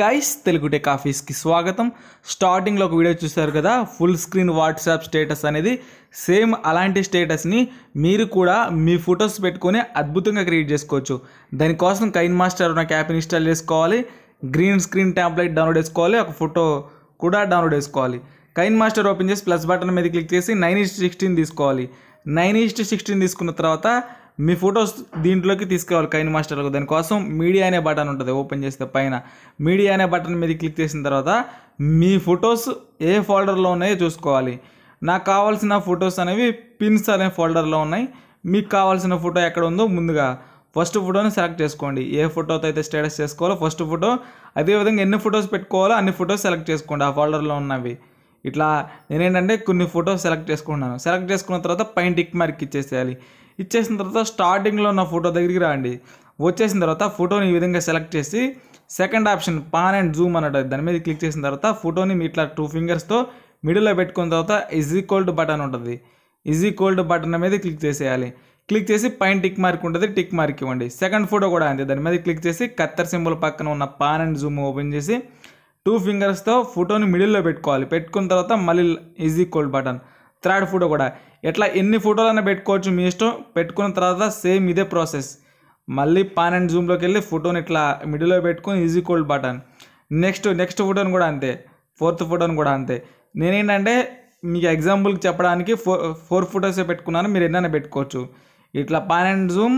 guys Telugu tech ఆఫీస్కి స్వాగతం స్టార్టింగ్లో ఒక వీడియో చూశారు కదా ఫుల్ స్క్రీన్ వాట్సాప్ స్టేటస్ అనేది సేమ్ అలాంటి స్టేటస్ని మీరు కూడా మీ ఫొటోస్ పెట్టుకొని అద్భుతంగా క్రియేట్ చేసుకోవచ్చు దానికోసం కైన్ మాస్టర్ ఉన్న క్యాప్ ఇన్స్టాల్ చేసుకోవాలి గ్రీన్ స్క్రీన్ ట్యాబ్లెట్ డౌన్లోడ్ చేసుకోవాలి ఒక ఫోటో కూడా డౌన్లోడ్ చేసుకోవాలి కైన్ మాస్టర్ ఓపెన్ చేసి ప్లస్ బటన్ మీద క్లిక్ చేసి నైన్ ఈస్ట్ సిక్స్టీన్ తీసుకోవాలి నైన్ ఈస్ట్ సిక్స్టీన్ తీసుకున్న తర్వాత మీ ఫొటోస్ దీంట్లోకి తీసుకురావాలి కైన్ మాస్టర్లకు దానికోసం మీడియా అనే బటన్ ఉంటుంది ఓపెన్ చేస్తే పైన మీడియా అనే బటన్ మీద క్లిక్ చేసిన తర్వాత మీ ఫొటోస్ ఏ ఫోల్డర్లో ఉన్నాయో చూసుకోవాలి నాకు కావాల్సిన ఫొటోస్ అనేవి పిన్స్ అనే ఫోల్డర్లో ఉన్నాయి మీకు కావాల్సిన ఫోటో ఎక్కడ ఉందో ముందుగా ఫస్ట్ ఫోటోని సెలెక్ట్ చేసుకోండి ఏ ఫోటోతో అయితే స్టేటస్ చేసుకోవాలో ఫస్ట్ ఫోటో అదేవిధంగా ఎన్ని ఫొటోస్ పెట్టుకోవాలో అన్ని ఫొటోస్ సెలెక్ట్ చేసుకోండి ఆ ఫోల్డర్లో ఉన్నవి ఇట్లా నేనేంటంటే కొన్ని ఫొటోస్ సెలెక్ట్ చేసుకున్నాను సెలెక్ట్ చేసుకున్న తర్వాత పైన టిక్ మార్క్ ఇచ్చేసేయాలి ఇచ్చేసిన తర్వాత స్టార్టింగ్లో ఉన్న ఫోటో దగ్గరికి రాండి వచ్చేసిన తర్వాత ఫోటోని ఈ విధంగా సెలెక్ట్ చేసి second option pan and zoom అన్నట్టు దాని మీద క్లిక్ చేసిన తర్వాత ఫోటోని మీ ఇట్లా టూ ఫింగర్స్తో మిడిల్లో పెట్టుకున్న తర్వాత ఈజీ కోల్డ్ బటన్ ఉంటుంది ఈజీ కోల్డ్ బటన్ మీద క్లిక్ చేసేయాలి క్లిక్ చేసి పైన టిక్ మార్క్ ఉంటుంది టిక్ మార్క్ ఇవ్వండి సెకండ్ ఫోటో కూడా అంతే దాని మీద క్లిక్ చేసి కత్తర్ సింబల్ పక్కన ఉన్న పాన్ అండ్ జూమ్ ఓపెన్ చేసి టూ ఫింగర్స్తో ఫోటోని మిడిల్లో పెట్టుకోవాలి పెట్టుకున్న తర్వాత మళ్ళీ easy cold button third photo కూడా ఇట్లా ఎన్ని ఫోటోలు అయినా పెట్టుకోవచ్చు మీ ఇష్టం పెట్టుకున్న తర్వాత సేమ్ ఇదే ప్రాసెస్ మళ్ళీ పాన్ అండ్ జూమ్లోకి వెళ్ళి ఫోటోని ఇట్లా మిడిల్లో పెట్టుకొని easy cold button next next ఫోటోని కూడా అంతే ఫోర్త్ ఫోటోని కూడా అంతే నేనేంటంటే మీకు ఎగ్జాంపుల్కి చెప్పడానికి ఫోర్ ఫోర్ ఫోటోసే పెట్టుకున్నాను మీరు ఎన్నైనా పెట్టుకోవచ్చు ఇట్లా pan and zoom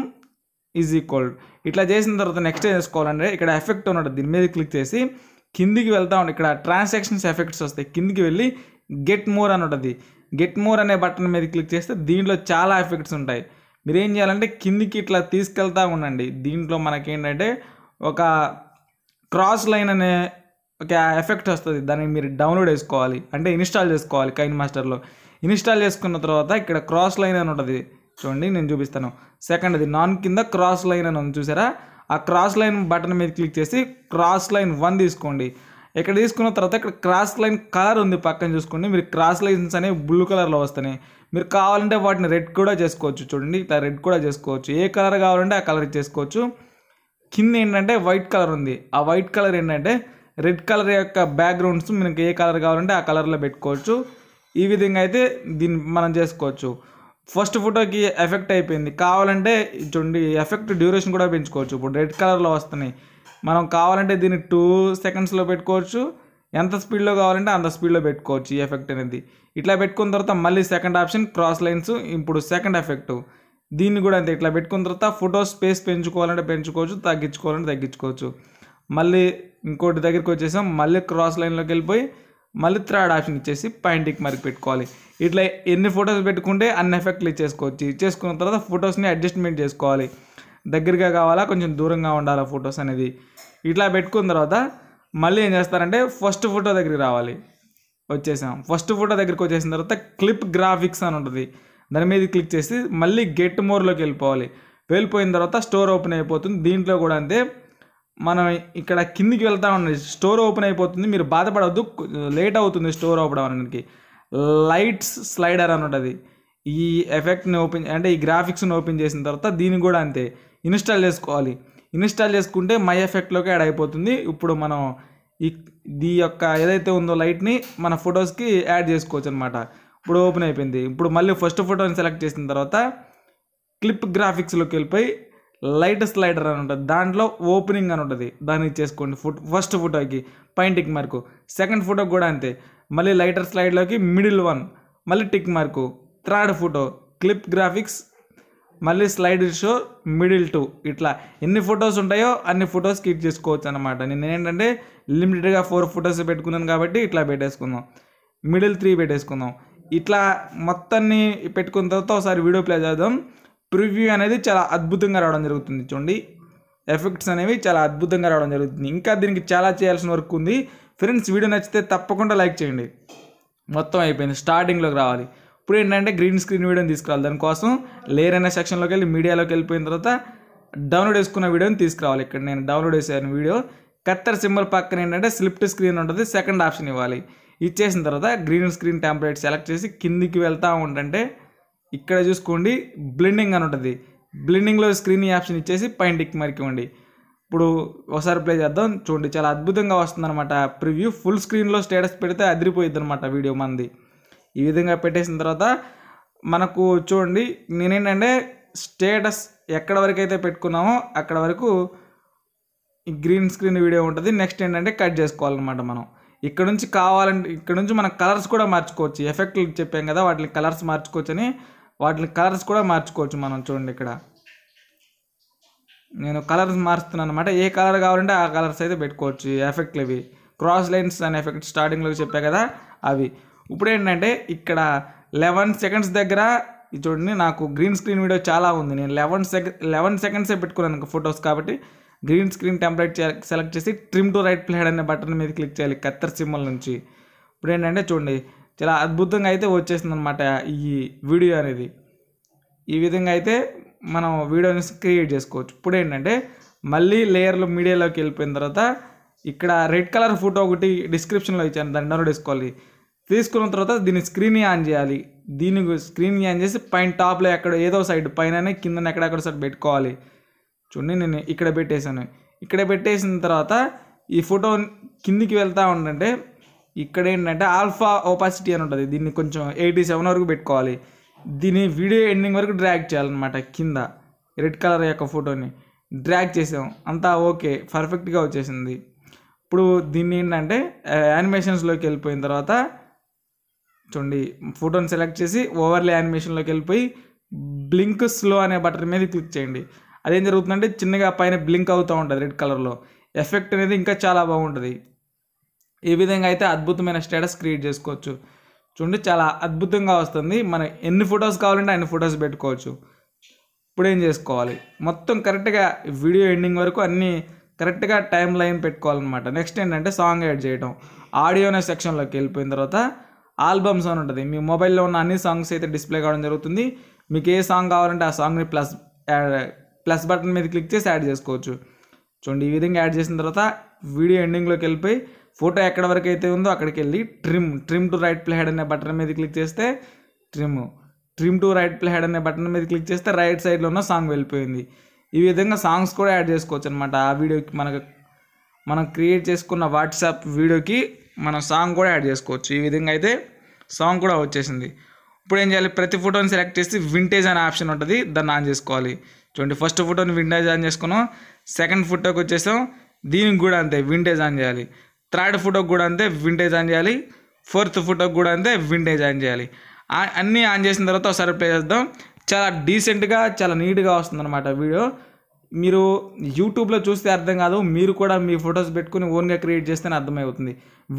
is equal ఇట్లా చేసిన తర్వాత నెక్స్ట్ ఏం చేసుకోవాలంటే ఇక్కడ ఎఫెక్ట్ ఉన్నాడు దీని మీద క్లిక్ చేసి కిందికి వెళ్తా ఉండే ఇక్కడ ట్రాన్సాక్షన్స్ ఎఫెక్ట్స్ వస్తాయి కిందికి వెళ్ళి గెట్ మోర్ అని ఉంటుంది గెట్ మోర్ అనే బటన్ మీద క్లిక్ చేస్తే దీంట్లో చాలా ఎఫెక్ట్స్ ఉంటాయి మీరు ఏం చేయాలంటే కిందికి ఇట్లా తీసుకెళ్తా ఉండండి దీంట్లో మనకేంటంటే ఒక క్రాస్ లైన్ అనే ఒక ఎఫెక్ట్ వస్తుంది దాన్ని మీరు డౌన్లోడ్ చేసుకోవాలి అంటే ఇన్స్టాల్ చేసుకోవాలి కైన్ మాస్టర్లో ఇన్స్టాల్ చేసుకున్న తర్వాత ఇక్కడ క్రాస్ లైన్ అని ఉంటుంది చూడండి నేను చూపిస్తాను సెకండ్ అది నాన్ కింద క్రాస్ లైన్ అని ఉంది చూసారా ఆ క్రాస్ లైన్ బటన్ మీద క్లిక్ చేసి క్రాస్ లైన్ వన్ తీసుకోండి ఇక్కడ తీసుకున్న తర్వాత ఇక్కడ క్రాస్ లైన్ కలర్ ఉంది పక్కన చూసుకోండి మీరు క్రాస్ లైన్స్ అనేవి బ్లూ కలర్లో వస్తున్నాయి మీరు కావాలంటే వాటిని రెడ్ కూడా చేసుకోవచ్చు చూడండి ఇట్లా రెడ్ కూడా చేసుకోవచ్చు ఏ కలర్ కావాలంటే ఆ కలర్ చేసుకోవచ్చు కింద ఏంటంటే వైట్ కలర్ ఉంది ఆ వైట్ కలర్ ఏంటంటే రెడ్ కలర్ యొక్క బ్యాక్గ్రౌండ్స్ మనకి ఏ కలర్ కావాలంటే ఆ కలర్లో పెట్టుకోవచ్చు ఈ విధంగా అయితే దీన్ని మనం చేసుకోవచ్చు ఫస్ట్ ఫోటోకి ఎఫెక్ట్ అయిపోయింది కావాలంటే చూడండి ఎఫెక్ట్ డ్యూరేషన్ కూడా పెంచుకోవచ్చు ఇప్పుడు రెడ్ కలర్లో వస్తున్నాయి మనం కావాలంటే దీన్ని టూ సెకండ్స్లో పెట్టుకోవచ్చు ఎంత స్పీడ్లో కావాలంటే అంత స్పీడ్లో పెట్టుకోవచ్చు ఈ ఎఫెక్ట్ అనేది ఇట్లా పెట్టుకున్న తర్వాత మళ్ళీ సెకండ్ ఆప్షన్ క్రాస్ లైన్స్ ఇప్పుడు సెకండ్ ఎఫెక్ట్ దీన్ని కూడా అంతే ఇట్లా పెట్టుకున్న తర్వాత ఫోటో స్పేస్ పెంచుకోవాలంటే పెంచుకోవచ్చు తగ్గించుకోవాలంటే తగ్గించుకోవచ్చు మళ్ళీ ఇంకోటి దగ్గరికి వచ్చేసాం మళ్ళీ క్రాస్ లైన్లోకి వెళ్ళిపోయి మళ్ళీ థర్డ్ ఆప్షన్ ఇచ్చేసి పాయింటింగ్ మార్క్ పెట్టుకోవాలి ఇట్లా ఎన్ని ఫొటోస్ పెట్టుకుంటే అన్ని ఎఫెక్ట్లు ఇచ్చేసుకోవచ్చు ఇచ్చేసుకున్న తర్వాత ఫొటోస్ని అడ్జస్ట్మెంట్ చేసుకోవాలి దగ్గరగా కావాలా కొంచెం దూరంగా ఉండాలా ఫొటోస్ అనేది ఇట్లా పెట్టుకున్న తర్వాత మళ్ళీ ఏం చేస్తారంటే ఫస్ట్ ఫోటో దగ్గరికి రావాలి వచ్చేసాం ఫస్ట్ ఫోటో దగ్గరికి వచ్చేసిన తర్వాత క్లిప్ గ్రాఫిక్స్ అని ఉంటుంది దాని మీద క్లిక్ చేసి మళ్ళీ గెట్ మోర్లోకి వెళ్ళిపోవాలి వెళ్ళిపోయిన తర్వాత స్టోర్ ఓపెన్ అయిపోతుంది దీంట్లో కూడా అంతే మనం ఇక్కడ కిందికి వెళ్తా ఉండండి స్టోర్ ఓపెన్ అయిపోతుంది మీరు బాధపడవద్దు లేట్ అవుతుంది స్టోర్ ఓపెన్ అవ్వడానికి లైట్స్ స్లైడర్ అని ఉంటుంది ఈ ఎఫెక్ట్ని ఓపెన్ అంటే ఈ గ్రాఫిక్స్ని ఓపెన్ చేసిన తర్వాత దీనికి కూడా అంతే ఇన్స్టాల్ చేసుకోవాలి ఇన్స్టాల్ చేసుకుంటే మై ఎఫెక్ట్లోకి యాడ్ అయిపోతుంది ఇప్పుడు మనం ఈ దీ యొక్క ఏదైతే ఉందో లైట్ని మన ఫొటోస్కి యాడ్ చేసుకోవచ్చు అనమాట ఇప్పుడు ఓపెన్ అయిపోయింది ఇప్పుడు మళ్ళీ ఫస్ట్ ఫోటోని సెలెక్ట్ చేసిన తర్వాత క్లిప్ గ్రాఫిక్స్లోకి వెళ్ళిపోయి లైట్ స్లైడర్ అని ఉంటుంది దాంట్లో ఓపెనింగ్ అని ఉంటుంది దాన్ని చేసుకోండి ఫోటో ఫస్ట్ ఫోటోకి పైన టిక్ మార్కు సెకండ్ ఫోటో కూడా అంతే మళ్ళీ లైటర్ స్లైడ్లోకి మిడిల్ వన్ మళ్ళీ tick mark third photo clip graphics మళ్ళీ స్లైడ్ షో మిడిల్ టూ ఇట్లా ఎన్ని ఫొటోస్ ఉంటాయో అన్ని ఫొటోస్ క్లిక్ చేసుకోవచ్చు అనమాట నేను ఏంటంటే లిమిటెడ్గా ఫోర్ ఫొటోస్ పెట్టుకున్నాను కాబట్టి ఇట్లా పెట్టేసుకుందాం మిడిల్ త్రీ పెట్టేసుకుందాం ఇట్లా మొత్తాన్ని పెట్టుకున్న తర్వాత ఒకసారి వీడియో ప్లే చేద్దాం ప్రివ్యూ అనేది చాలా అద్భుతంగా రావడం జరుగుతుంది చూడండి ఎఫెక్ట్స్ అనేవి చాలా అద్భుతంగా రావడం జరుగుతుంది ఇంకా దీనికి చాలా చేయాల్సిన వర్క్ ఉంది ఫ్రెండ్స్ వీడియో నచ్చితే తప్పకుండా లైక్ చేయండి మొత్తం అయిపోయింది స్టార్టింగ్లోకి రావాలి ఇప్పుడు ఏంటంటే గ్రీన్ స్క్రీన్ వీడియోని తీసుకురావాలి దానికోసం లేర్ అనే సెక్షన్లోకి వెళ్ళి మీడియాలోకి వెళ్ళిపోయిన తర్వాత డౌన్లోడ్ చేసుకున్న వీడియోని తీసుకురావాలి ఇక్కడ నేను డౌన్లోడ్ చేశాను వీడియో కత్తర్ సింబల్ పక్కన ఏంటంటే స్లిప్ట్ స్క్రీన్ ఉంటుంది సెకండ్ ఆప్షన్ ఇవ్వాలి ఇచ్చేసిన తర్వాత గ్రీన్ స్క్రీన్ టెంప్లెట్ సెలెక్ట్ చేసి కిందికి వెళ్తూ ఉంటే ఇక్కడ చూసుకోండి బ్లెండింగ్ అని ఉంటుంది బ్లెండింగ్లో స్క్రీన్ ఆప్షన్ ఇచ్చేసి పైన టిక్ మరికివ్వండి ఇప్పుడు ఒకసారి ప్లే చేద్దాం చూడండి చాలా అద్భుతంగా వస్తుందన్నమాట ప్రివ్యూ ఫుల్ స్క్రీన్లో స్టేటస్ పెడితే అదిరిపోయిద్ది అనమాట వీడియో మంది ఈ విధంగా పెట్టేసిన తర్వాత మనకు చూడండి నేనేంటంటే స్టేటస్ ఎక్కడ వరకు అయితే పెట్టుకున్నామో అక్కడ వరకు గ్రీన్ స్క్రీన్ వీడియో ఉంటుంది నెక్స్ట్ ఏంటంటే కట్ చేసుకోవాలన్నమాట మనం ఇక్కడ నుంచి కావాలంటే ఇక్కడ నుంచి మనం కలర్స్ కూడా మార్చుకోవచ్చు ఎఫెక్ట్లు చెప్పాం కదా వాటిని కలర్స్ మార్చుకోవచ్చు అని వాటిని కలర్స్ కూడా మార్చుకోవచ్చు మనం చూడండి ఇక్కడ నేను కలర్స్ మారుస్తున్నాను అనమాట ఏ కలర్ కావాలంటే ఆ కలర్స్ అయితే పెట్టుకోవచ్చు ఎఫెక్ట్లు ఇవి క్రాస్ లైన్స్ అనే ఎఫెక్ట్ స్టార్టింగ్లో చెప్పా కదా అవి ఇప్పుడు ఏంటంటే ఇక్కడ లెవెన్ సెకండ్స్ దగ్గర చూడండి నాకు గ్రీన్ స్క్రీన్ వీడియో చాలా ఉంది నేను లెవెన్ సెక లెవెన్ సెకండ్సే పెట్టుకున్నాను ఫొటోస్ కాబట్టి గ్రీన్ స్క్రీన్ టెంప్లెట్ సెలెక్ట్ చేసి ట్రిమ్ టు రైట్ ప్లేడ్ అనే బటన్ మీద క్లిక్ చేయాలి కత్తర్ సింబల్ నుంచి ఇప్పుడు ఏంటంటే చూడండి చాలా అద్భుతంగా అయితే వచ్చేసింది అనమాట ఈ వీడియో అనేది ఈ విధంగా అయితే మనం వీడియోని క్రియేట్ చేసుకోవచ్చు ఇప్పుడు ఏంటంటే మళ్ళీ లేయర్లు మీడియాలోకి వెళ్ళిపోయిన తర్వాత ఇక్కడ రెడ్ కలర్ ఫోటో ఒకటి డిస్క్రిప్షన్లో ఇచ్చాను దాన్ని డౌన్లోడ్ చేసుకోవాలి తీసుకున్న తర్వాత దీన్ని స్క్రీన్ ఆన్ చేయాలి దీని స్క్రీన్ ఆన్ చేసి పైన టాప్లో ఎక్కడ ఏదో సైడ్ పైన కింద ఎక్కడెక్కడ సైడ్ పెట్టుకోవాలి చూడండి నేను ఇక్కడ పెట్టేశాను ఇక్కడ పెట్టేసిన తర్వాత ఈ ఫోటో కిందికి వెళ్తూ ఉండంటే ఇక్కడ ఏంటంటే ఆల్ఫా ఓపాసిటీ అని ఉంటుంది దీన్ని కొంచెం ఎయిటీ సెవెన్ వరకు పెట్టుకోవాలి దీన్ని వీడియో ఎండింగ్ వరకు డ్రాగ్ చేయాలన్నమాట కింద రెడ్ కలర్ యొక్క ఫోటోని డ్రాగ్ చేసాం అంతా ఓకే పర్ఫెక్ట్గా వచ్చేసింది ఇప్పుడు దీన్ని ఏంటంటే యానిమేషన్స్లోకి వెళ్ళిపోయిన తర్వాత చూడండి ఫోటోని సెలెక్ట్ చేసి ఓవర్లే యానిమేషన్లోకి వెళ్ళిపోయి బ్లింక్ స్లో అనే బటన్ మీద క్లిక్ చేయండి అదేం జరుగుతుందంటే చిన్నగా పైన బ్లింక్ అవుతూ ఉంటుంది రెడ్ కలర్లో ఎఫెక్ట్ అనేది ఇంకా చాలా బాగుంటుంది ఈ విధంగా అయితే అద్భుతమైన స్టేటస్ క్రియేట్ చేసుకోవచ్చు చూడండి చాలా అద్భుతంగా వస్తుంది మనం ఎన్ని ఫొటోస్ కావాలంటే అన్ని ఫొటోస్ పెట్టుకోవచ్చు ఇప్పుడు ఏం చేసుకోవాలి మొత్తం కరెక్ట్గా వీడియో ఎండింగ్ వరకు అన్నీ కరెక్ట్గా టైం లైన్ పెట్టుకోవాలన్నమాట నెక్స్ట్ ఏంటంటే సాంగ్ యాడ్ చేయడం ఆడియోనే సెక్షన్లోకి వెళ్ళిపోయిన తర్వాత ఆల్బమ్స్ అని ఉంటుంది మీ మొబైల్లో ఉన్న అన్ని సాంగ్స్ అయితే డిస్ప్లే కావడం జరుగుతుంది మీకు ఏ సాంగ్ కావాలంటే ఆ సాంగ్ని ప్లస్ ప్లస్ బటన్ మీద క్లిక్ చేసి యాడ్ చేసుకోవచ్చు చూడండి ఈ విధంగా యాడ్ చేసిన తర్వాత వీడియో ఎండింగ్లోకి వెళ్ళిపోయి ఫోటో ఎక్కడ వరకు అయితే ఉందో అక్కడికి వెళ్ళి trim trim to right playhead అనే బటన్ మీద క్లిక్ చేస్తే trim trim to right playhead అనే బటన్ మీద క్లిక్ చేస్తే రైట్ సైడ్లో ఉన్న సాంగ్ వెళ్ళిపోయింది ఈ విధంగా సాంగ్స్ కూడా యాడ్ చేసుకోవచ్చు అనమాట ఆ వీడియోకి మనకు మనం క్రియేట్ చేసుకున్న వాట్సాప్ వీడియోకి మనం సాంగ్ కూడా యాడ్ చేసుకోవచ్చు ఈ విధంగా అయితే సాంగ్ కూడా వచ్చేసింది ఇప్పుడు ఏం చేయాలి ప్రతి ఫోటోని సెలెక్ట్ చేసి వింటేజ్ అనే ఆప్షన్ ఉంటుంది దాన్ని ఆన్ చేసుకోవాలి చూడండి ఫస్ట్ ఫోటోని వింటేజ్ ఆన్ చేసుకున్నాం సెకండ్ ఫోటోకి వచ్చేసాం దీనికి కూడా అంతే వింటేజ్ ఆన్ చేయాలి థర్డ్ ఫోటోకి కూడా అంతే వింటేజ్ ఆన్ చేయాలి ఫోర్త్ ఫోటోకి కూడా అంతే వింటేజ్ ఆన్ చేయాలి అన్నీ ఆన్ చేసిన తర్వాత ఒకసారి ప్లే చేద్దాం చాలా డీసెంట్గా చాలా నీట్గా వస్తుందన్నమాట వీడియో మీరు యూట్యూబ్లో చూస్తే అర్థం కాదు మీరు కూడా మీ ఫొటోస్ పెట్టుకుని ఓన్గా క్రియేట్ చేస్తేనే అర్థమవుతుంది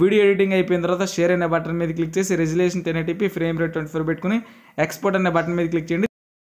వీడియో ఎడిటింగ్ అయిపోయిన తర్వాత షేర్ అనే బటన్ మీద క్లిక్ చేసి resolution ten frame rate twenty four పెట్టుకుని ఎక్స్పోర్ట్ అనే బటన్ మీద క్లిక్ చేయండి